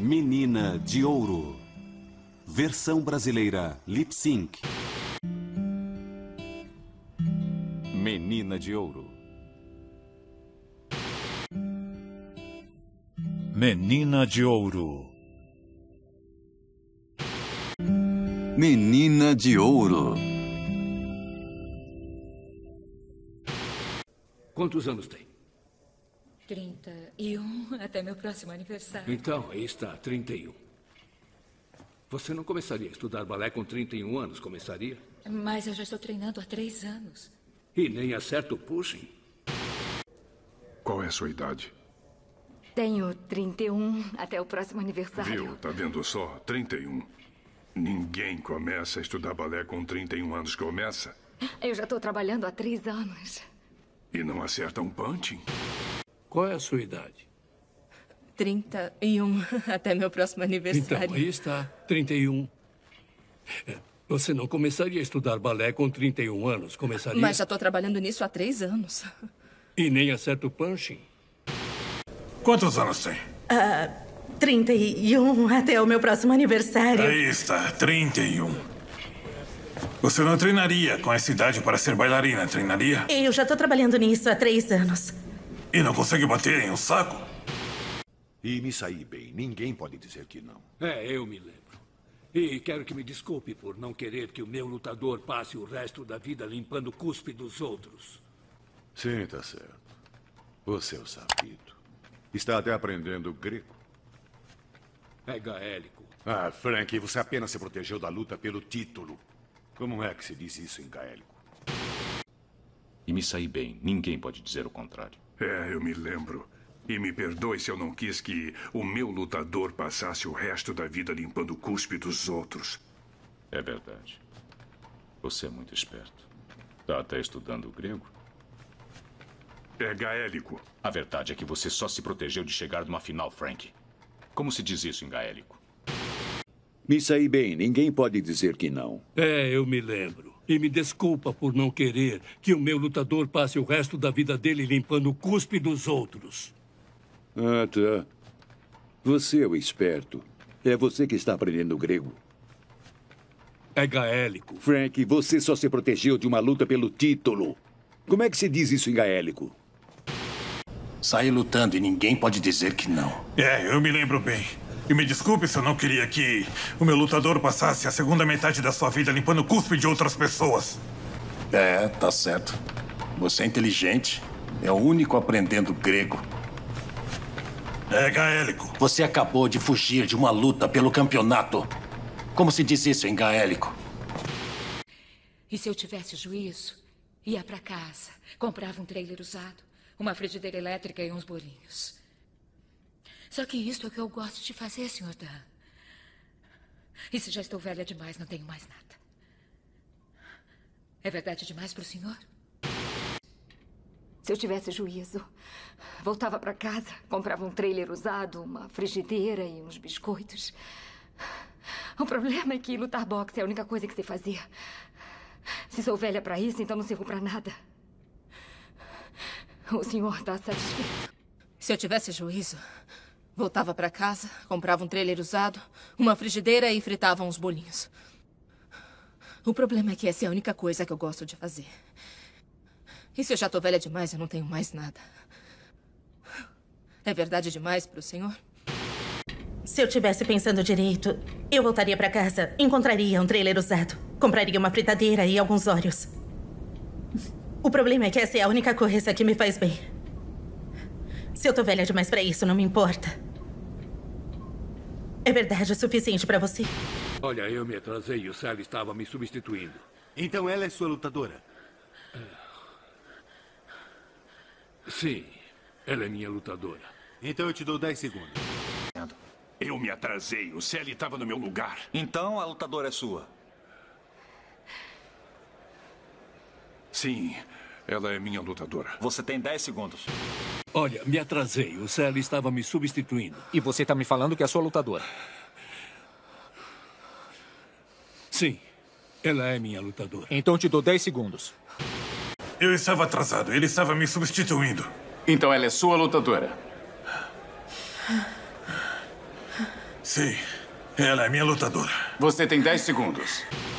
Menina de Ouro. Versão brasileira lip sync. Menina de Ouro. Menina de Ouro. Menina de Ouro. Quantos anos tem? 31 até meu próximo aniversário. Então, aí está, 31. Você não começaria a estudar balé com 31 anos, começaria? Mas eu já estou treinando há três anos. E nem acerta o pushing. Qual é a sua idade? Tenho 31 até o próximo aniversário. Viu? Tá vendo só? 31. Ninguém começa a estudar balé com 31 anos. Começa? Eu já estou trabalhando há três anos. E não acerta um punching? Qual é a sua idade? 31, até meu próximo aniversário. Então, aí está, 31. É, você não começaria a estudar balé com 31 anos, começaria... Mas já estou trabalhando nisso há três anos. E nem acerta o punching. Quantos anos tem? Ah, 31, até o meu próximo aniversário. Aí está, 31. Você não treinaria com essa idade para ser bailarina, treinaria? Eu já estou trabalhando nisso há três anos. E não consegue bater em um saco? E me saí bem. Ninguém pode dizer que não. É, eu me lembro. E quero que me desculpe por não querer que o meu lutador passe o resto da vida limpando cuspe dos outros. Sim, tá certo. Você é o sabido. Está até aprendendo grego. É gaélico. Ah, Frank, você apenas se protegeu da luta pelo título. Como é que se diz isso em gaélico? E me saí bem. Ninguém pode dizer o contrário. É, eu me lembro. E me perdoe se eu não quis que o meu lutador passasse o resto da vida limpando o cuspe dos outros. É verdade. Você é muito esperto. Está até estudando grego? É gaélico. A verdade é que você só se protegeu de chegar numa final, Frank. Como se diz isso em gaélico? Me saí bem. Ninguém pode dizer que não. É, eu me lembro. E me desculpa por não querer que o meu lutador passe o resto da vida dele limpando o cuspe dos outros. Ah, tá. Você é o esperto. É você que está aprendendo grego. É gaélico. Frank, você só se protegeu de uma luta pelo título. Como é que se diz isso em gaélico? Saí lutando e ninguém pode dizer que não. É, eu me lembro bem. E me desculpe se eu não queria que o meu lutador passasse a segunda metade da sua vida limpando cuspe de outras pessoas. É, tá certo. Você é inteligente. É o único aprendendo grego. É gaélico. Você acabou de fugir de uma luta pelo campeonato. Como se diz isso em gaélico? E se eu tivesse juízo, ia para casa, comprava um trailer usado, uma frigideira elétrica e uns bolinhos. Só que isso é o que eu gosto de fazer, Sr. Dan. E se já estou velha demais, não tenho mais nada. É verdade demais para o senhor? Se eu tivesse juízo, voltava para casa, comprava um trailer usado, uma frigideira e uns biscoitos. O problema é que lutar boxe é a única coisa que sei fazer. Se sou velha para isso, então não sirvo para nada. O senhor está satisfeito? Se eu tivesse juízo, Voltava para casa, comprava um trailer usado, uma frigideira e fritava uns bolinhos. O problema é que essa é a única coisa que eu gosto de fazer. E se eu já tô velha demais, eu não tenho mais nada. É verdade demais para o senhor? Se eu tivesse pensando direito, eu voltaria para casa, encontraria um trailer usado, compraria uma fritadeira e alguns óleos. O problema é que essa é a única coisa que me faz bem. Se eu tô velha demais para isso, não me importa. É verdade, o é suficiente para você. Olha, eu me atrasei e o Sally estava me substituindo. Então ela é sua lutadora? Ah, sim, ela é minha lutadora. Então eu te dou 10 segundos. Eu me atrasei, o Sally estava no meu lugar. Então a lutadora é sua? Sim, ela é minha lutadora. Você tem 10 segundos. Olha, me atrasei. O Sally estava me substituindo. E você está me falando que é sua lutadora? Sim, ela é minha lutadora. Então te dou 10 segundos. Eu estava atrasado. Ele estava me substituindo. Então ela é sua lutadora? Sim, ela é minha lutadora. Você tem 10 segundos.